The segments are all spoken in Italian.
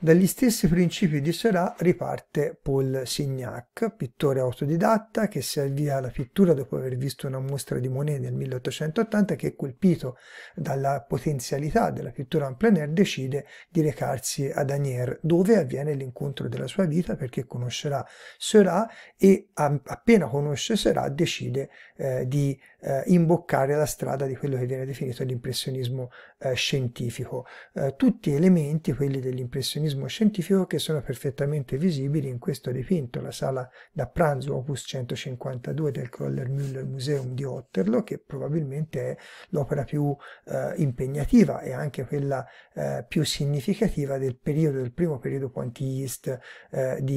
Dagli stessi principi di Seurat riparte Paul Signac, pittore autodidatta che si avvia alla pittura dopo aver visto una mostra di Monet nel 1880 che colpito dalla potenzialità della pittura en plein air decide di recarsi ad Agnières dove avviene l'incontro della sua vita perché conoscerà Seurat e appena conosce Seurat decide eh, di eh, imboccare la strada di quello che viene definito l'impressionismo eh, scientifico. Eh, tutti elementi, quelli dell'impressionismo scientifico, che sono perfettamente visibili in questo dipinto, la sala da pranzo opus 152 del Kroller-Müller Museum di Otterlo, che probabilmente è l'opera più eh, impegnativa e anche quella eh, più significativa del periodo, del primo periodo quantiist eh, di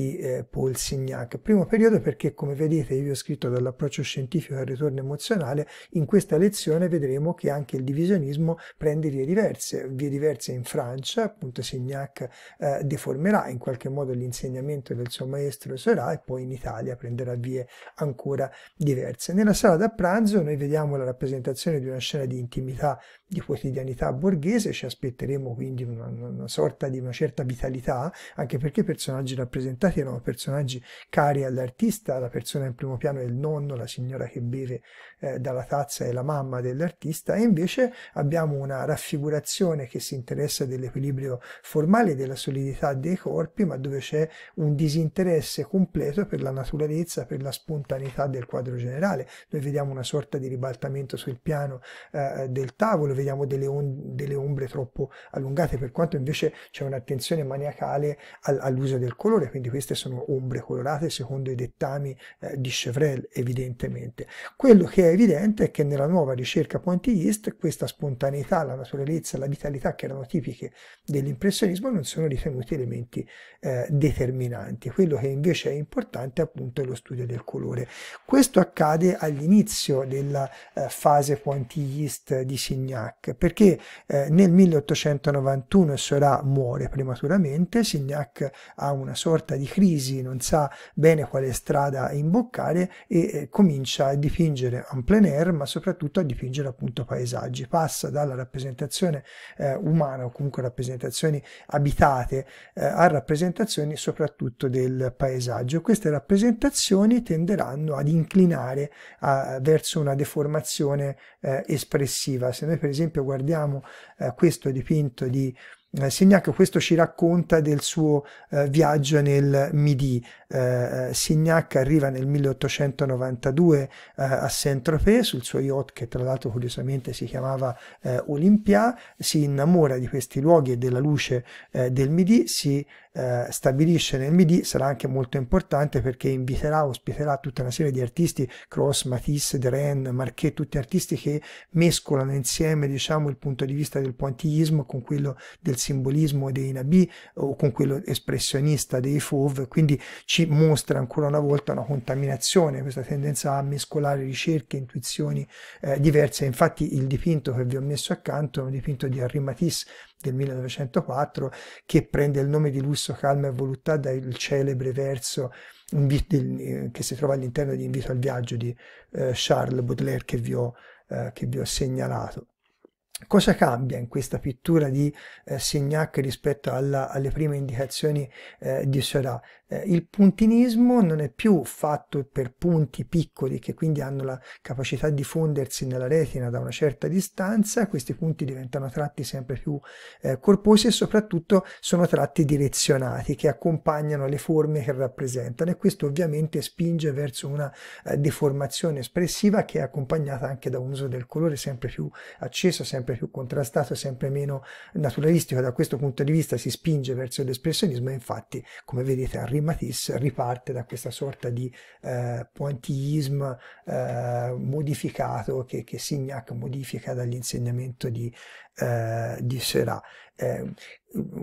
Paul Signac. Primo periodo perché, come vedete, io ho scritto dall'approccio scientifico al ritorno emozionale, nazionale. In questa lezione vedremo che anche il divisionismo prende vie diverse, vie diverse in Francia, appunto Signac eh, deformerà in qualche modo l'insegnamento del suo maestro Sorà e poi in Italia prenderà vie ancora diverse. Nella sala da pranzo noi vediamo la rappresentazione di una scena di intimità, di quotidianità borghese, ci aspetteremo quindi una, una sorta di una certa vitalità, anche perché i personaggi rappresentati erano personaggi cari all'artista, la persona in primo piano è il nonno, la signora che beve eh, dalla tazza è la mamma dell'artista e invece abbiamo una raffigurazione che si interessa dell'equilibrio formale della solidità dei corpi ma dove c'è un disinteresse completo per la naturalezza, per la spontaneità del quadro generale. Noi vediamo una sorta di ribaltamento sul piano eh, del tavolo, vediamo delle, delle, ombre troppo allungate per quanto invece c'è un'attenzione maniacale al all'uso del colore, quindi queste sono ombre colorate secondo i dettami eh, di Chevrel evidentemente. Quello che è evidente evidente è che nella nuova ricerca pointillist questa spontaneità, la naturalezza, la vitalità che erano tipiche dell'impressionismo non sono ritenuti elementi eh, determinanti. Quello che invece è importante appunto è lo studio del colore. Questo accade all'inizio della eh, fase pointillist di Signac, perché eh, nel 1891 Sora muore prematuramente, Signac ha una sorta di crisi, non sa bene quale strada imboccare e eh, comincia a dipingere en plein plein air, ma soprattutto a dipingere appunto paesaggi. Passa dalla rappresentazione eh, umana o comunque rappresentazioni abitate eh, a rappresentazioni soprattutto del paesaggio. Queste rappresentazioni tenderanno ad inclinare a, verso una deformazione eh, espressiva. Se noi per esempio guardiamo eh, questo dipinto di eh, Signac questo ci racconta del suo eh, viaggio nel Midi. Eh, eh Signac arriva nel 1892 eh, a Saint-Tropez sul suo yacht che tra l'altro curiosamente si chiamava eh, Olympia, si innamora di questi luoghi e della luce del Midi, si stabilisce nel Midi, sarà anche molto importante perché inviterà, ospiterà tutta una serie di artisti, Cross, Matisse, Deren, Marquet, tutti artisti che mescolano insieme diciamo il punto di vista del pointillismo con quello del simbolismo dei Nabi o con quello espressionista dei Fauve, quindi ci mostra ancora una volta una contaminazione, questa tendenza a mescolare ricerche, intuizioni eh, diverse. Infatti il dipinto che vi ho messo accanto è un dipinto di Henri Matisse del 1904 che prende il nome di Lusso, Calma e Voluttà dal celebre verso eh, che si trova all'interno di Invito al viaggio di eh, Charles Baudelaire che vi ho, eh, che vi ho segnalato. Cosa cambia in questa pittura di eh, Signac rispetto alla, alle prime indicazioni eh, di Seurat? eh, il puntinismo non è più fatto per punti piccoli che quindi hanno la capacità di fondersi nella retina da una certa distanza, questi punti diventano tratti sempre più eh, corposi e soprattutto sono tratti direzionati che accompagnano le forme che rappresentano e questo ovviamente spinge verso una eh, deformazione espressiva che è accompagnata anche da un uso del colore sempre più acceso, sempre più contrastato, sempre meno naturalistico. Da questo punto di vista si spinge verso l'espressionismo e infatti, come vedete, arriva Henri Matisse riparte da questa sorta di eh, pointillismo eh, modificato che, che, Signac modifica dall'insegnamento di, eh, di Seurat. Eh,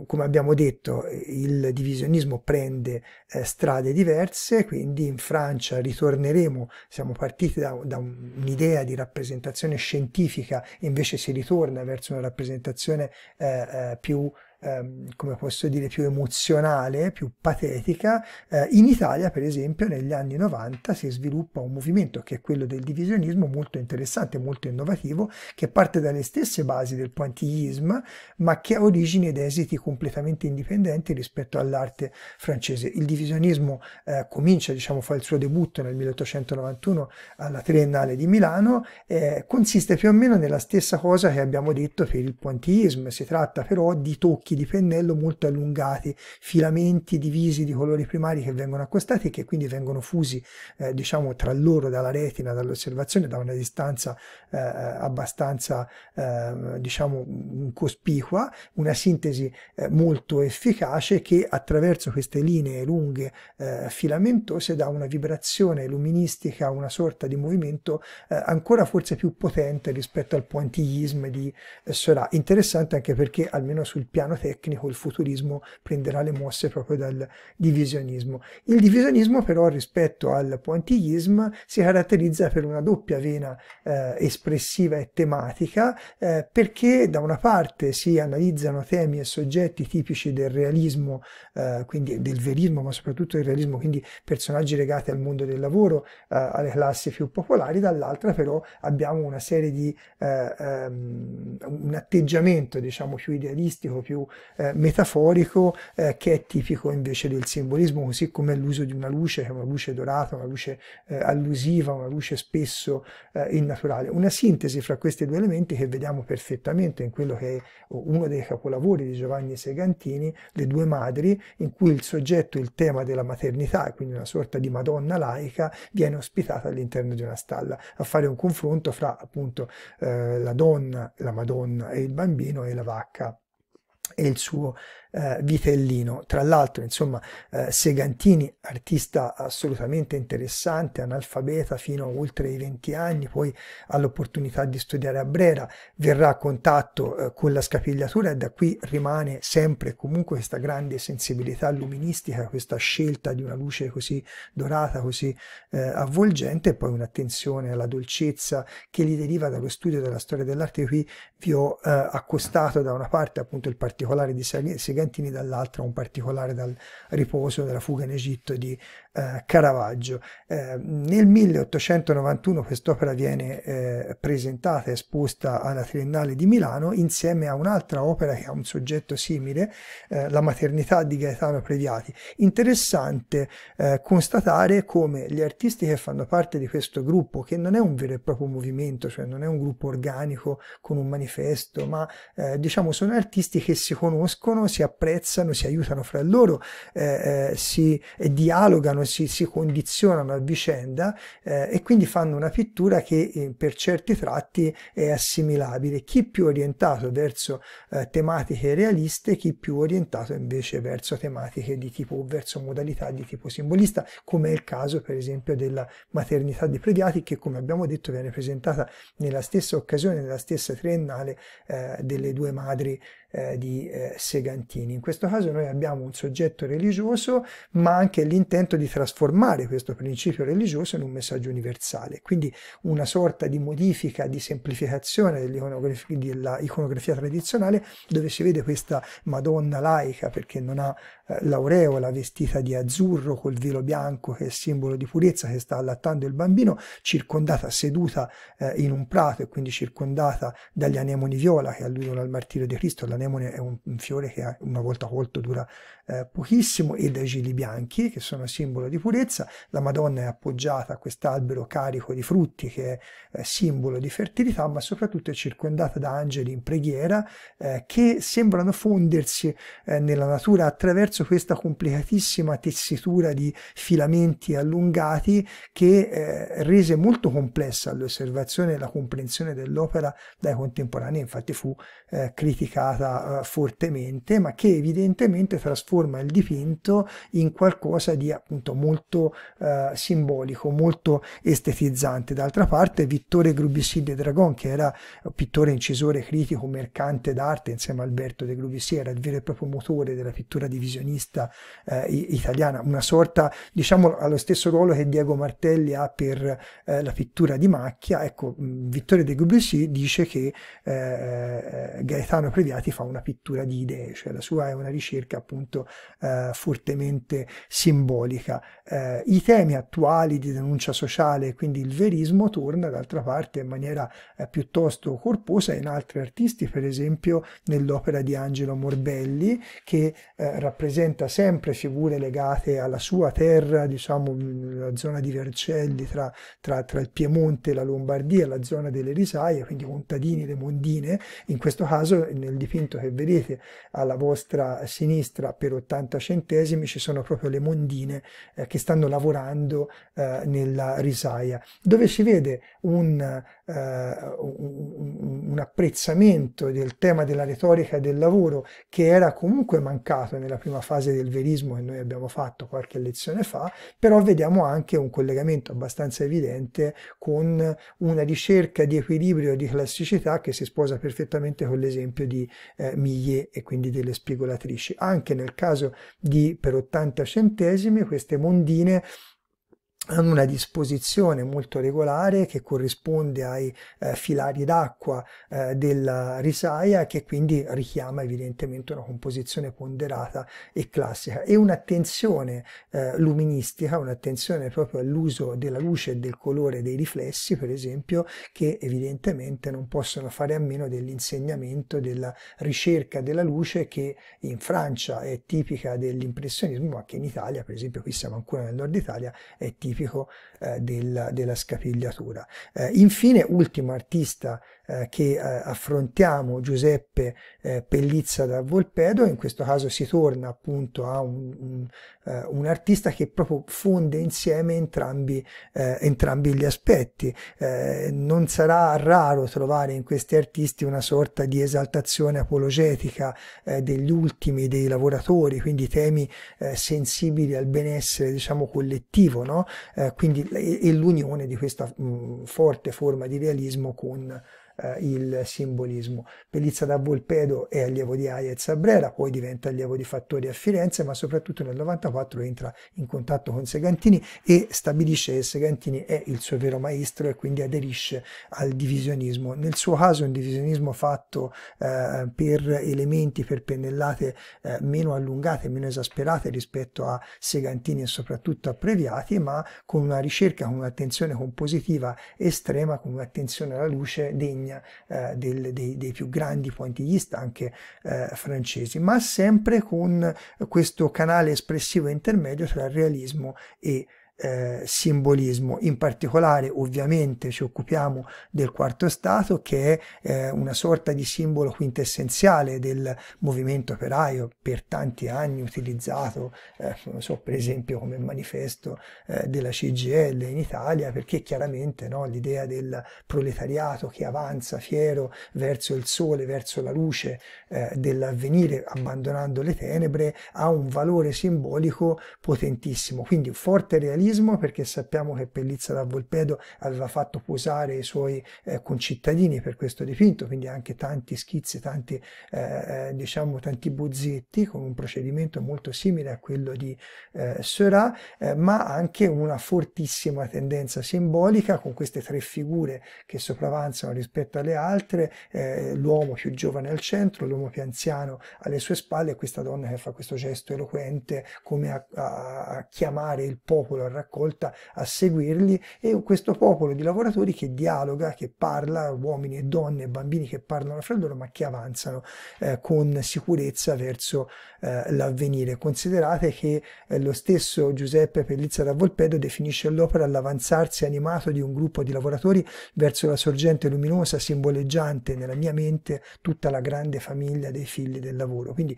come abbiamo detto, il divisionismo prende eh, strade diverse, quindi in Francia ritorneremo, siamo partiti da, da un'idea di rappresentazione scientifica, invece si ritorna verso una rappresentazione eh, eh più ehm, come posso dire, più emozionale, più patetica. Eh, in Italia, per esempio, negli anni 90 si sviluppa un movimento che è quello del divisionismo molto interessante, molto innovativo, che parte dalle stesse basi del pointillismo, ma che ha origini ed esiti completamente indipendenti rispetto all'arte francese. Il divisionismo eh, comincia, diciamo, fa il suo debutto nel 1891 alla Triennale di Milano, eh, consiste più o meno nella stessa cosa che abbiamo detto per il pointillismo, si tratta però di tocchi becchi di pennello molto allungati, filamenti divisi di colori primari che vengono accostati e che quindi vengono fusi eh, diciamo tra loro dalla retina, dall'osservazione, da una distanza eh, abbastanza eh, diciamo cospicua, una sintesi eh, molto efficace che attraverso queste linee lunghe eh, filamentose dà una vibrazione luministica, una sorta di movimento eh, ancora forse più potente rispetto al pointillismo di Solà. Interessante anche perché almeno sul piano tecnico il futurismo prenderà le mosse proprio dal divisionismo. Il divisionismo però rispetto al pointillismo si caratterizza per una doppia vena eh, espressiva e tematica eh, perché da una parte si analizzano temi e soggetti tipici del realismo, eh, quindi del verismo ma soprattutto del realismo, quindi personaggi legati al mondo del lavoro, eh, alle classi più popolari, dall'altra però abbiamo una serie di um, un atteggiamento diciamo più idealistico, più eh, metaforico eh, che è tipico invece del simbolismo, così come l'uso di una luce, che è una luce dorata, una luce eh, allusiva, una luce spesso eh, innaturale. Una sintesi fra questi due elementi che vediamo perfettamente in quello che è uno dei capolavori di Giovanni Segantini, Le due madri, in cui il soggetto, il tema della maternità, quindi una sorta di Madonna laica, viene ospitata all'interno di una stalla, a fare un confronto fra appunto eh, la donna, la Madonna e il bambino e la vacca e il suo eh, Vitellino. Tra l'altro, insomma, eh, Segantini, artista assolutamente interessante, analfabeta fino a oltre i 20 anni, poi ha l'opportunità di studiare a Brera, verrà a contatto eh, con la scapigliatura e da qui rimane sempre e comunque questa grande sensibilità luministica, questa scelta di una luce così dorata, così eh, avvolgente e poi un'attenzione alla dolcezza che gli deriva dallo studio della storia dell'arte. Qui vi ho eh, accostato da una parte appunto il particolare di Segantini, brigantini, dall'altra un particolare dal riposo della fuga in Egitto di eh, Caravaggio. Eh, nel 1891 quest'opera viene eh, presentata e esposta alla Triennale di Milano insieme a un'altra opera che ha un soggetto simile, eh, La maternità di Gaetano Previati. Interessante eh, constatare come gli artisti che fanno parte di questo gruppo, che non è un vero e proprio movimento, cioè non è un gruppo organico con un manifesto, ma eh, diciamo sono artisti che si conoscono, si apprezzano, si aiutano fra loro, si dialogano, si, si condizionano a vicenda eh, e quindi fanno una pittura che eh, per certi tratti è assimilabile, chi più orientato verso eh, tematiche realiste, chi più orientato invece verso tematiche di tipo verso modalità di tipo simbolista, come è il caso per esempio della maternità di prediati che come abbiamo detto viene presentata nella stessa occasione, nella stessa triennale eh, delle due madri eh, di eh, Segantini. In questo caso noi abbiamo un soggetto religioso, ma anche l'intento di trasformare questo principio religioso in un messaggio universale, quindi una sorta di modifica, di semplificazione dell'iconografia, tradizionale, dove si vede questa Madonna laica perché non ha eh, l'aureola vestita di azzurro col velo bianco che è il simbolo di purezza che sta allattando il bambino, circondata, seduta eh, in un prato e quindi circondata dagli anemoni viola che alludono al martirio di Cristo, alla l'anemone è un, un fiore che una volta colto dura eh, pochissimo e dai gili bianchi che sono simbolo di purezza. La Madonna è appoggiata a quest'albero carico di frutti che è eh, simbolo di fertilità, ma soprattutto è circondata da angeli in preghiera eh, che sembrano fondersi eh, nella natura attraverso questa complicatissima tessitura di filamenti allungati che eh, rese molto complessa l'osservazione e la comprensione dell'opera dai contemporanei, infatti fu eh, criticata fortemente, ma che evidentemente trasforma trasforma il dipinto in qualcosa di appunto molto eh, simbolico, molto estetizzante. D'altra parte Vittore Grubissi de Dragon, che era pittore, incisore, critico, mercante d'arte insieme a Alberto de Grubissi, era il vero e proprio motore della pittura divisionista eh, italiana, una sorta, diciamo, allo stesso ruolo che Diego Martelli ha per eh, la pittura di macchia. Ecco, mm, Vittore de Grubissi dice che eh, eh, Gaetano Previati fa una pittura di idee, cioè la sua è una ricerca appunto eh, fortemente simbolica. Eh, I temi attuali di denuncia sociale, quindi il verismo, torna d'altra parte in maniera eh, piuttosto corposa in altri artisti, per esempio nell'opera di Angelo Morbelli, che eh, rappresenta sempre figure legate alla sua terra, diciamo la zona di Vercelli tra, tra, tra il Piemonte e la Lombardia, la zona delle risaie, quindi contadini, le mondine. In questo caso, nel dipinto che vedete alla vostra sinistra, per 80 centesimi ci sono proprio le mondine eh, che stanno lavorando eh, nella risaia, dove si vede un eh, un, un apprezzamento del tema della retorica e del lavoro che era comunque mancato nella prima fase del verismo che noi abbiamo fatto qualche lezione fa, però vediamo anche un collegamento abbastanza evidente con una ricerca di equilibrio e di classicità che si sposa perfettamente con l'esempio di eh, Millet e quindi delle spigolatrici. Anche nel caso di per 80 centesimi queste mondine hanno una disposizione molto regolare che corrisponde ai eh, filari d'acqua eh, della risaia che quindi richiama evidentemente una composizione ponderata e classica e un'attenzione eh, luministica, un'attenzione proprio all'uso della luce e del colore dei riflessi per esempio che evidentemente non possono fare a meno dell'insegnamento della ricerca della luce che in Francia è tipica dell'impressionismo ma che in Italia per esempio qui siamo ancora nel nord Italia è tipica fijo eh, della, della, scapigliatura. Eh, infine, ultimo artista eh, che eh, affrontiamo, Giuseppe eh, Pellizza da Volpedo, in questo caso si torna appunto a un, un, eh, un artista che proprio fonde insieme entrambi, entrambi gli aspetti. non sarà raro trovare in questi artisti una sorta di esaltazione apologetica degli ultimi, dei lavoratori, quindi temi sensibili al benessere diciamo collettivo, no? quindi e, l'unione di questa mh, mm, forte forma di realismo con eh, il simbolismo. Pellizza da Volpedo è allievo di Hayez a Brera, poi diventa allievo di Fattori a Firenze, ma soprattutto nel 94 entra in contatto con Segantini e stabilisce che Segantini è il suo vero maestro e quindi aderisce al divisionismo. Nel suo caso un divisionismo fatto eh, per elementi, per pennellate eh, meno allungate, meno esasperate rispetto a Segantini e soprattutto a Previati, ma con una ricerca, con un'attenzione compositiva estrema, con un'attenzione alla luce degna montagna eh, del, dei, dei, più grandi pointillisti anche eh, francesi, ma sempre con questo canale espressivo intermedio tra realismo e eh, simbolismo. In particolare ovviamente ci occupiamo del quarto stato che è eh, una sorta di simbolo quintessenziale del movimento operaio per tanti anni utilizzato, eh, so, per esempio come manifesto eh, della CGL in Italia perché chiaramente no, l'idea del proletariato che avanza fiero verso il sole, verso la luce eh, dell'avvenire abbandonando le tenebre ha un valore simbolico potentissimo. Quindi forte realismo fascismo perché sappiamo che Pellizza da Volpedo aveva fatto posare i suoi eh, concittadini per questo dipinto, quindi anche tanti schizzi, tanti, eh, eh, diciamo, tanti bozzetti con un procedimento molto simile a quello di eh, Seurat, eh, ma anche una fortissima tendenza simbolica con queste tre figure che sopravanzano rispetto alle altre, eh, l'uomo più giovane al centro, l'uomo più anziano alle sue spalle e questa donna che fa questo gesto eloquente come a, a, a chiamare il popolo al raccolta a seguirli e questo popolo di lavoratori che dialoga, che parla, uomini e donne e bambini che parlano fra loro ma che avanzano eh, con sicurezza verso eh, l'avvenire. Considerate che eh, lo stesso Giuseppe Pellizza da Volpedo definisce l'opera l'avanzarsi animato di un gruppo di lavoratori verso la sorgente luminosa simboleggiante nella mia mente tutta la grande famiglia dei figli del lavoro. Quindi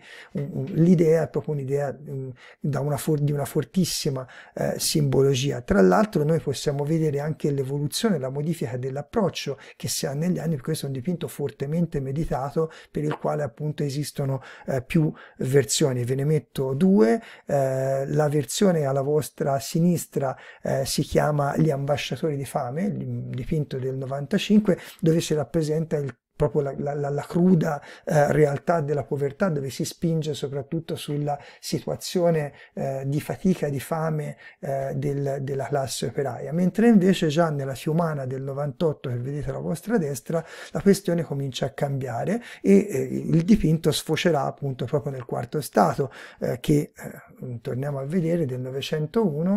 l'idea è proprio un'idea un, di una fortissima eh, simbologia simbologia. Tra l'altro noi possiamo vedere anche l'evoluzione, la modifica dell'approccio che si ha negli anni, questo è un dipinto fortemente meditato per il quale appunto esistono eh, più versioni. Ve ne metto due, eh, la versione alla vostra sinistra eh, si chiama Gli ambasciatori di fame, il dipinto del 95, dove si rappresenta il proprio la, la, la cruda eh, realtà della povertà dove si spinge soprattutto sulla situazione eh, di fatica di fame eh, del, della classe operaia, mentre invece già nella Fiumana del 98 che vedete alla vostra destra la questione comincia a cambiare e eh, il dipinto sfocerà appunto proprio nel quarto stato eh, che eh, torniamo a vedere del 901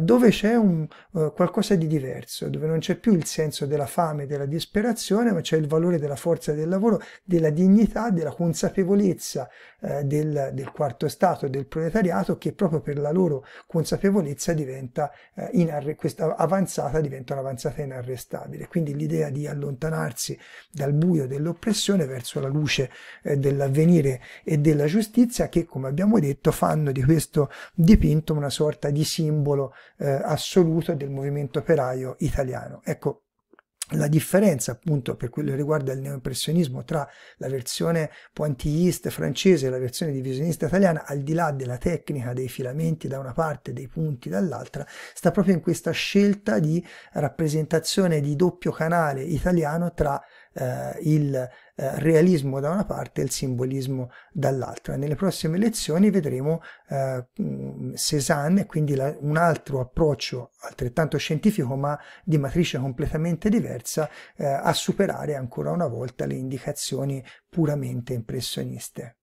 dove c'è un qualcosa di diverso, dove non c'è più il senso della fame e della disperazione ma c'è il valore della forza del lavoro, della dignità, della consapevolezza eh, del, del, quarto stato, del proletariato, che proprio per la loro consapevolezza diventa eh, questa avanzata diventa un'avanzata inarrestabile. Quindi l'idea di allontanarsi dal buio dell'oppressione verso la luce eh, dell'avvenire e della giustizia che, come abbiamo detto, fanno di questo dipinto una sorta di simbolo eh, assoluto del movimento operaio italiano. Ecco, la differenza appunto per quello che riguarda il neoimpressionismo tra la versione pointilliste francese e la versione divisionista italiana, al di là della tecnica dei filamenti da una parte e dei punti dall'altra, sta proprio in questa scelta di rappresentazione di doppio canale italiano tra eh, il eh, realismo da una parte e il simbolismo dall'altra. Nelle prossime lezioni vedremo eh, mm, Cézanne, quindi la, un altro approccio altrettanto scientifico ma di matrice completamente diversa, eh, a superare ancora una volta le indicazioni puramente impressioniste.